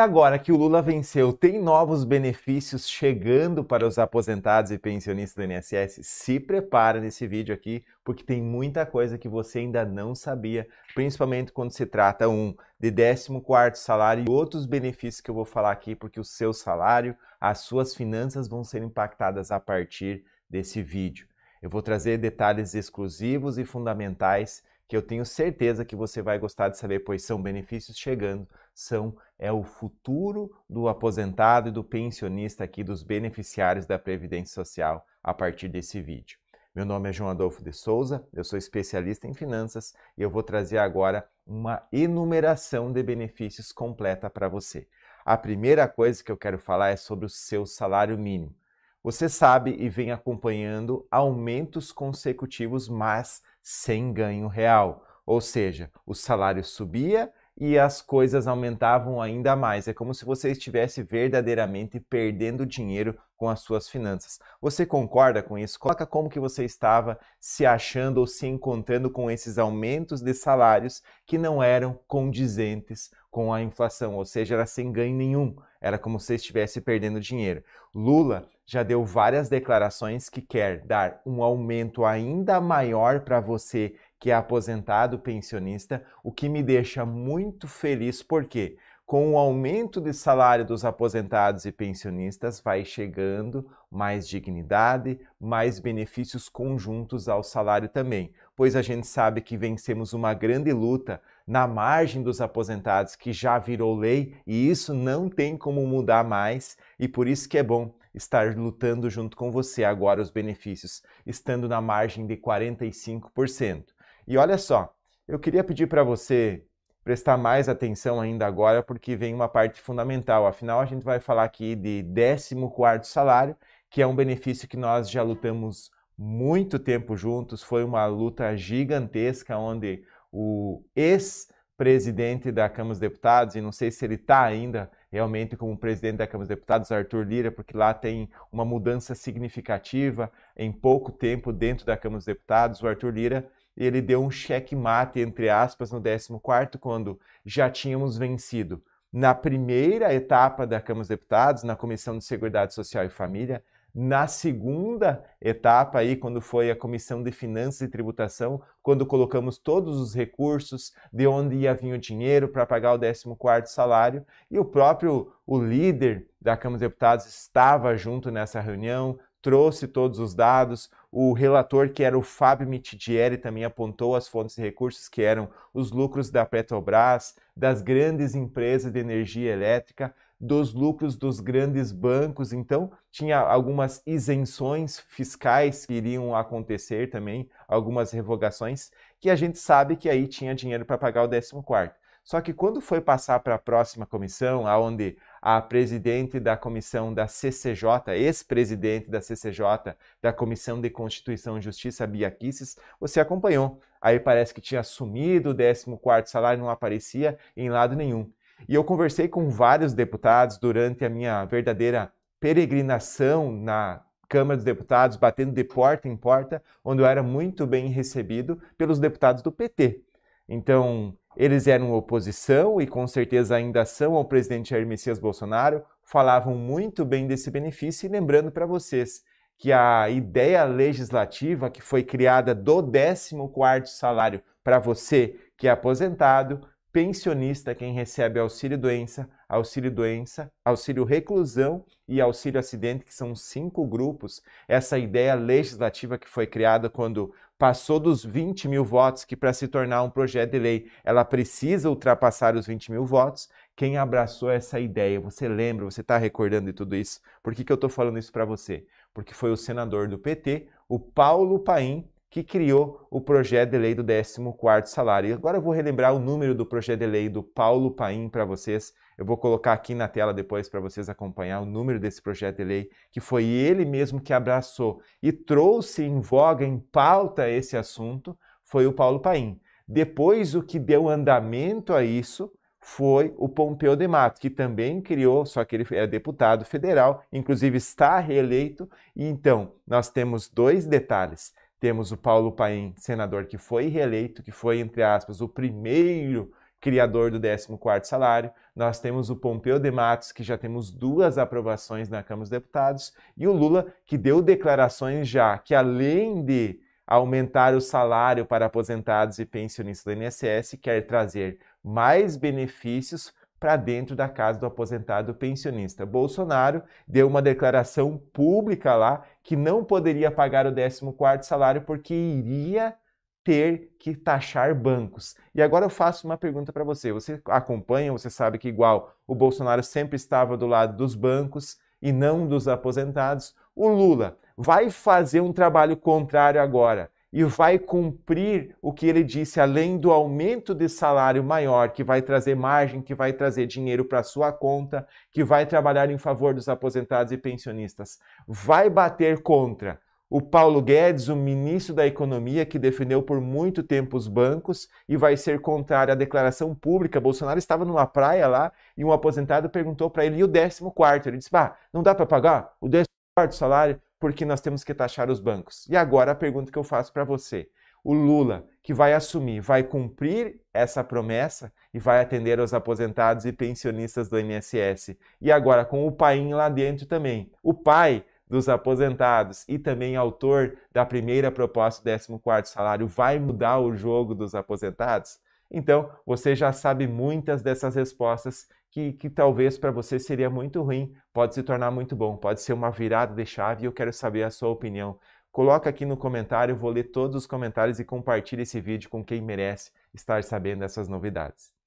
Agora que o Lula venceu, tem novos benefícios chegando para os aposentados e pensionistas do INSS? Se prepara nesse vídeo aqui, porque tem muita coisa que você ainda não sabia, principalmente quando se trata um de 14º salário e outros benefícios que eu vou falar aqui, porque o seu salário, as suas finanças vão ser impactadas a partir desse vídeo. Eu vou trazer detalhes exclusivos e fundamentais que eu tenho certeza que você vai gostar de saber, pois são benefícios chegando são é o futuro do aposentado e do pensionista aqui dos beneficiários da Previdência Social a partir desse vídeo. Meu nome é João Adolfo de Souza, eu sou especialista em finanças e eu vou trazer agora uma enumeração de benefícios completa para você. A primeira coisa que eu quero falar é sobre o seu salário mínimo. Você sabe e vem acompanhando aumentos consecutivos, mas sem ganho real. Ou seja, o salário subia e as coisas aumentavam ainda mais. É como se você estivesse verdadeiramente perdendo dinheiro com as suas finanças. Você concorda com isso? Coloca como que você estava se achando ou se encontrando com esses aumentos de salários que não eram condizentes com a inflação, ou seja, era sem ganho nenhum. Era como se estivesse perdendo dinheiro. Lula já deu várias declarações que quer dar um aumento ainda maior para você que é aposentado pensionista, o que me deixa muito feliz, porque com o aumento de salário dos aposentados e pensionistas vai chegando mais dignidade, mais benefícios conjuntos ao salário também, pois a gente sabe que vencemos uma grande luta na margem dos aposentados que já virou lei e isso não tem como mudar mais, e por isso que é bom estar lutando junto com você agora os benefícios, estando na margem de 45%. E olha só, eu queria pedir para você prestar mais atenção ainda agora, porque vem uma parte fundamental. Afinal, a gente vai falar aqui de 14 salário, que é um benefício que nós já lutamos muito tempo juntos. Foi uma luta gigantesca, onde o ex-presidente da Câmara dos Deputados, e não sei se ele está ainda realmente como presidente da Câmara dos Deputados, Arthur Lira, porque lá tem uma mudança significativa em pouco tempo dentro da Câmara dos Deputados. O Arthur Lira ele deu um checkmate, entre aspas, no 14, quando já tínhamos vencido na primeira etapa da Câmara dos Deputados, na Comissão de Seguridade Social e Família, na segunda etapa aí, quando foi a Comissão de Finanças e Tributação, quando colocamos todos os recursos de onde ia vir o dinheiro para pagar o 14 salário, e o próprio o líder da Câmara dos Deputados estava junto nessa reunião, trouxe todos os dados, o relator, que era o Fábio Mitidieri, também apontou as fontes de recursos que eram os lucros da Petrobras, das grandes empresas de energia elétrica, dos lucros dos grandes bancos. Então, tinha algumas isenções fiscais que iriam acontecer também, algumas revogações, que a gente sabe que aí tinha dinheiro para pagar o 14 só que quando foi passar para a próxima comissão, aonde a presidente da comissão da CCJ, ex-presidente da CCJ, da Comissão de Constituição e Justiça, Bia Kicis, você acompanhou. Aí parece que tinha assumido o 14º salário, não aparecia em lado nenhum. E eu conversei com vários deputados durante a minha verdadeira peregrinação na Câmara dos Deputados, batendo de porta em porta, onde eu era muito bem recebido pelos deputados do PT. Então, eles eram oposição e com certeza ainda são ao presidente Jair Messias Bolsonaro, falavam muito bem desse benefício e lembrando para vocês que a ideia legislativa que foi criada do 14º salário para você que é aposentado Pensionista quem recebe auxílio doença, auxílio doença, auxílio reclusão e auxílio acidente, que são cinco grupos. Essa ideia legislativa que foi criada quando passou dos 20 mil votos, que para se tornar um projeto de lei ela precisa ultrapassar os 20 mil votos. Quem abraçou essa ideia? Você lembra? Você está recordando de tudo isso? Por que, que eu estou falando isso para você? Porque foi o senador do PT, o Paulo Paim, que criou o projeto de lei do 14º salário. E agora eu vou relembrar o número do projeto de lei do Paulo Paim para vocês. Eu vou colocar aqui na tela depois para vocês acompanhar o número desse projeto de lei, que foi ele mesmo que abraçou e trouxe em voga, em pauta esse assunto, foi o Paulo Paim. Depois o que deu andamento a isso foi o Pompeu de Mato, que também criou, só que ele é deputado federal, inclusive está reeleito. E então, nós temos dois detalhes. Temos o Paulo Paim, senador que foi reeleito, que foi, entre aspas, o primeiro criador do 14º salário. Nós temos o Pompeu de Matos, que já temos duas aprovações na Câmara dos Deputados, e o Lula, que deu declarações já que além de aumentar o salário para aposentados e pensionistas do INSS, quer trazer mais benefícios para dentro da casa do aposentado pensionista. Bolsonaro deu uma declaração pública lá que não poderia pagar o 14º salário porque iria ter que taxar bancos. E agora eu faço uma pergunta para você. Você acompanha, você sabe que igual o Bolsonaro sempre estava do lado dos bancos e não dos aposentados. O Lula vai fazer um trabalho contrário agora e vai cumprir o que ele disse, além do aumento de salário maior, que vai trazer margem, que vai trazer dinheiro para sua conta, que vai trabalhar em favor dos aposentados e pensionistas. Vai bater contra o Paulo Guedes, o ministro da Economia, que defendeu por muito tempo os bancos e vai ser contrário à declaração pública. Bolsonaro estava numa praia lá e um aposentado perguntou para ele: e o 14? Ele disse: bah, não dá para pagar o 14 salário? porque nós temos que taxar os bancos. E agora a pergunta que eu faço para você: o Lula, que vai assumir, vai cumprir essa promessa e vai atender aos aposentados e pensionistas do INSS. E agora com o pai lá dentro também. O pai dos aposentados e também autor da primeira proposta do 14º salário vai mudar o jogo dos aposentados? Então, você já sabe muitas dessas respostas que, que talvez para você seria muito ruim, pode se tornar muito bom, pode ser uma virada de chave e eu quero saber a sua opinião. Coloca aqui no comentário, vou ler todos os comentários e compartilhe esse vídeo com quem merece estar sabendo dessas novidades.